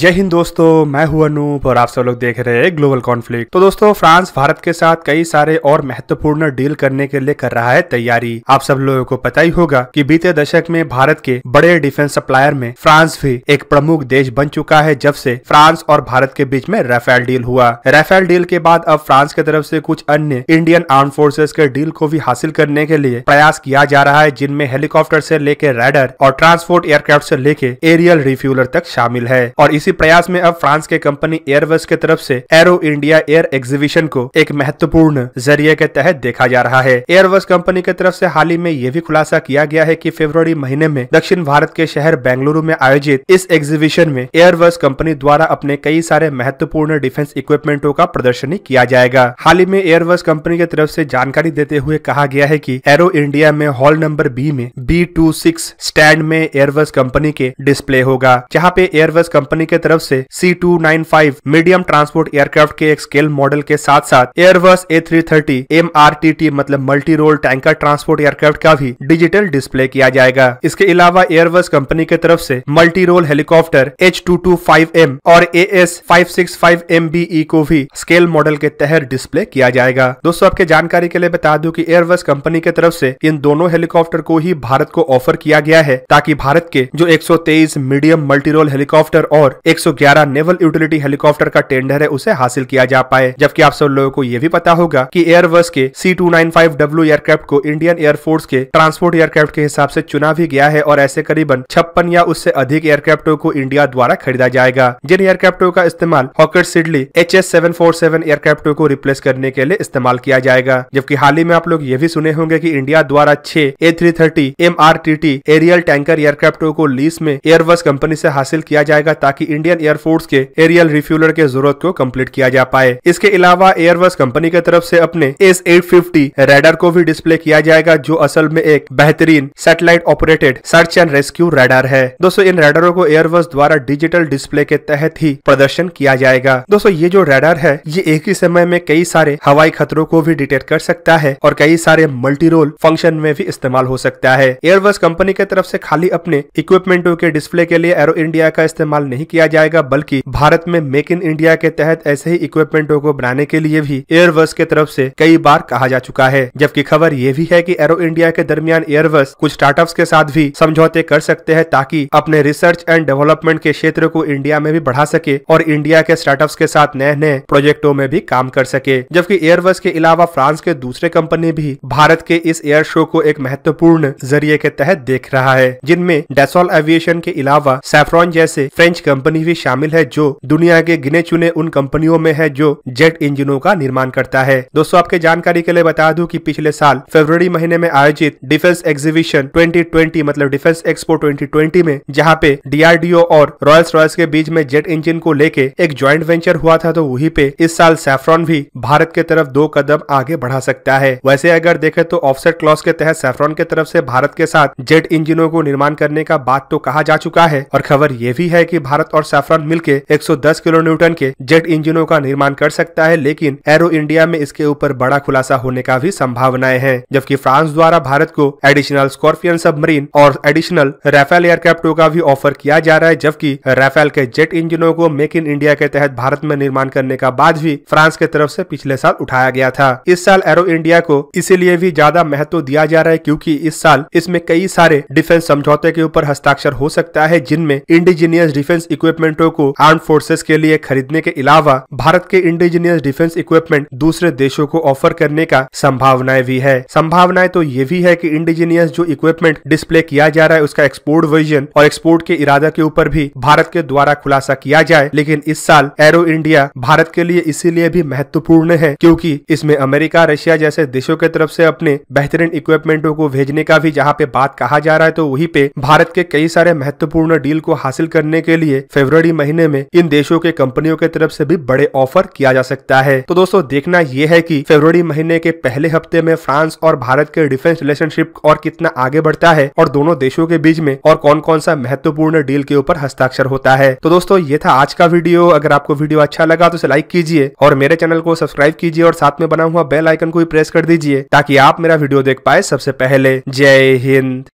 जय हिंद दोस्तों मैं हूं अनूप और आप सब लोग देख रहे हैं ग्लोबल कॉन्फ्लिक्ट तो दोस्तों फ्रांस भारत के साथ कई सारे और महत्वपूर्ण डील करने के लिए कर रहा है तैयारी आप सब लोगों को पता ही होगा कि बीते दशक में भारत के बड़े डिफेंस सप्लायर में फ्रांस भी एक प्रमुख देश बन चुका है जब से फ्रांस और भारत के बीच में राफेल डील हुआ रफेल डील के बाद अब फ्रांस की तरफ से कुछ अन्य इंडियन आर्म फोर्सेज के डील को भी हासिल करने के लिए प्रयास किया जा रहा है जिनमें हेलीकॉप्टर से लेकर रेडर और ट्रांसपोर्ट एयरक्राफ्ट से लेके एरियल रिफ्यूलर तक शामिल है और इसी इसी प्रयास में अब फ्रांस के कंपनी एयरबस के तरफ से एरो इंडिया एयर एग्जीबिशन को एक महत्वपूर्ण जरिए के तहत देखा जा रहा है एयरबस कंपनी के तरफ से हाल ही में यह भी खुलासा किया गया है कि फरवरी महीने में दक्षिण भारत के शहर बेंगलुरु में आयोजित इस एग्जीबिशन में एयरबस कंपनी द्वारा अपने कई सारे महत्वपूर्ण डिफेंस इक्विपमेंटों का प्रदर्शनी किया जाएगा हाल ही में एयरबस कंपनी की तरफ से जानकारी देते हुए कहा गया है कि एरो इंडिया में हॉल नंबर बी में बी टू सिक्स स्टैंड में एयरबस कंपनी के डिस्प्ले होगा जहाँ पे एयरबस कंपनी के तरफ से C two nine five medium transport aircraft के एक स्केल मॉडल के साथ साथ Airbus A three thirty M R T T मतलब multi role tanker transport aircraft का भी डिजिटल डिस्प्ले किया जाएगा इसके अलावा एयरबस कंपनी के तरफ से multi role helicopter H two two five M और A S five six five M B E को भी स्केल मॉडल के तहत डिस्प्ले किया जाएगा दोस्तों आपके जानकारी के लिए बता दूं कि एयरबस कंपनी के तरफ से इन दोनों हेलीकॉप्टर को ही भारत को ऑफर किया गया है ताकि भारत के जो 123 मीडियम मल्टी रोल हेलीकॉप्टर और ग्यारह नेवल यूटिलिटी हेलीकॉप्टर का टेंडर है उसे हासिल किया जा पाए जबकि आप सब लोगों को यह भी पता होगा एयर एयरबस के C two nine five W aircraft को इंडियन एयरफोर्स के ट्रांसपोर्ट एयरक्राफ्ट के हिसाब से चुना भी गया है और ऐसे करीबन छप्पन या उससे अधिक एयरक्राफ्टों को इंडिया द्वारा खरीदा जाएगा जिन एयरक्राफ्टों का इस्तेमाल Hawker Siddeley H S seven four seven एयरक्राफ्टों को रिप्लेस करने के लिए इस्तेमाल किया जाएगा जबकि हाल ही में आप लोग ये भी सुने होंगे की इंडिया द्वारा छह A three thirty M R T T aerial tanker एयरक्राफ्टों को लीज में एयरबस कंपनी से हासिल किया जाएगा ताकि इंडियन एयरफोर्स के एरियल रिफ्यूलर के जरूरत को कम्प्लीट किया जा पाए इसके अलावा एयरबस कंपनी की तरफ ऐसी अपने एस एट रडार को भी डिस्प्ले किया जाएगा जो असल में एक बेहतरीन satellite operated search and rescue radar है दोस्तों इन रेडरों को एयरबस द्वारा डिजिटल डिस्प्ले के तहत ही प्रदर्शन किया जाएगा दोस्तों ये जो रेडर है ये एक ही समय में कई सारे हवाई खतरों को भी डिटेक्ट कर सकता है और कई सारे मल्टी रोल फंक्शन में भी इस्तेमाल हो सकता है एयरबस कंपनी की तरफ से खाली अपने इक्विपमेंटों के डिस्प्ले के लिए एरो इंडिया का इस्तेमाल नहीं किया किया जाएगा बल्कि भारत में मेक इन इंडिया के तहत ऐसे ही इक्विपमेंटो को बनाने के लिए भी एयरबस के तरफ से कई बार कहा जा चुका है जबकि खबर ये भी है कि एरो इंडिया के दरमियान एयरबस कुछ स्टार्टअप के साथ भी समझौते कर सकते हैं ताकि अपने रिसर्च एंड डेवलपमेंट के क्षेत्र को इंडिया में भी बढ़ा सके और इंडिया के स्टार्टअप्स के साथ नए नए प्रोजेक्टों में भी काम कर सके जबकि एयरबस के अलावा फ्रांस के दूसरे कंपनी भी भारत के इस एयर शो को एक महत्वपूर्ण जरिए के तहत देख रहा है जिनमें डेसोल एविएशन के अलावा सेफ्रॉन जैसे फ्रेंच कंपनी कंपनी भी शामिल है जो दुनिया के गिने चुने उन कंपनियों में है जो जेट इंजनों का निर्माण करता है दोस्तों आपके जानकारी के लिए बता दूं कि पिछले साल फरवरी महीने में आयोजित डिफेंस एग्जीबिशन 2020 मतलब डिफेंस एक्सपो 2020 में जहां पे डीआरडीओ और रॉयल्स रॉयल्स के बीच में जेट इंजन को लेके एक ज्वाइंट वेंचर हुआ था तो वही पे इस साल सैफ्रॉन भी भारत के तरफ दो कदम आगे बढ़ा सकता है वैसे अगर देखे तो ऑफसेट क्लॉस के तहत सैफ्रॉन के तरफ से भारत के साथ जेट इंजिनों को निर्माण करने का बात तो कहा जा चुका है और खबर ये भी है की भारत और और सैफरान मिलकर 110 किलो न्यूटन के जेट इंजनों का निर्माण कर सकता है लेकिन एरो इंडिया में इसके ऊपर बड़ा खुलासा होने का भी संभावनाएं हैं जबकि फ्रांस द्वारा भारत को एडिशनल स्कॉर्पियन सबमरीन और एडिशनल राफेल एयरक्राफ्टों का भी ऑफर किया जा रहा है जबकि राफेल के जेट इंजनों को मेक इन इंडिया के तहत भारत में निर्माण करने का बाद भी फ्रांस के तरफ से पिछले साल उठाया गया था इस साल एरो इंडिया को इसीलिए भी ज्यादा महत्व दिया जा रहा है क्योंकि इस साल इसमें कई सारे डिफेंस समझौते के ऊपर हस्ताक्षर हो सकता है जिनमें इंडिजीनियस डिफेंस इक्विप इक्विपमेंटो को आर्म फोर्सेस के लिए खरीदने के अलावा भारत के इंडिजीनियस डिफेंस इक्विपमेंट दूसरे देशों को ऑफर करने का संभावनाएं भी है संभावनाएं तो ये भी है कि इंडिजीनियस जो इक्विपमेंट डिस्प्ले किया जा रहा है उसका एक्सपोर्ट वर्जन और एक्सपोर्ट के इरादा के ऊपर भी भारत के द्वारा खुलासा किया जाए लेकिन इस साल एरो इंडिया भारत के लिए इसीलिए भी महत्वपूर्ण है क्योंकि इसमें अमेरिका रशिया जैसे देशों के तरफ से अपने बेहतरीन इक्विपमेंटों को भेजने का भी जहाँ पे बात कहा जा रहा है तो वही पे भारत के कई सारे महत्वपूर्ण डील को हासिल करने के लिए फरवरी महीने में इन देशों के कंपनियों के तरफ से भी बड़े ऑफर किया जा सकता है तो दोस्तों देखना यह है कि फरवरी महीने के पहले हफ्ते में फ्रांस और भारत के डिफेंस रिलेशनशिप और कितना आगे बढ़ता है और दोनों देशों के बीच में और कौन कौन सा महत्वपूर्ण डील के ऊपर हस्ताक्षर होता है तो दोस्तों ये था आज का वीडियो अगर आपको वीडियो अच्छा लगा तो इसे लाइक कीजिए और मेरे चैनल को सब्सक्राइब कीजिए और साथ में बना हुआ बेल आइकन को भी प्रेस कर दीजिए ताकि आप मेरा वीडियो देख पाए सबसे पहले जय हिंद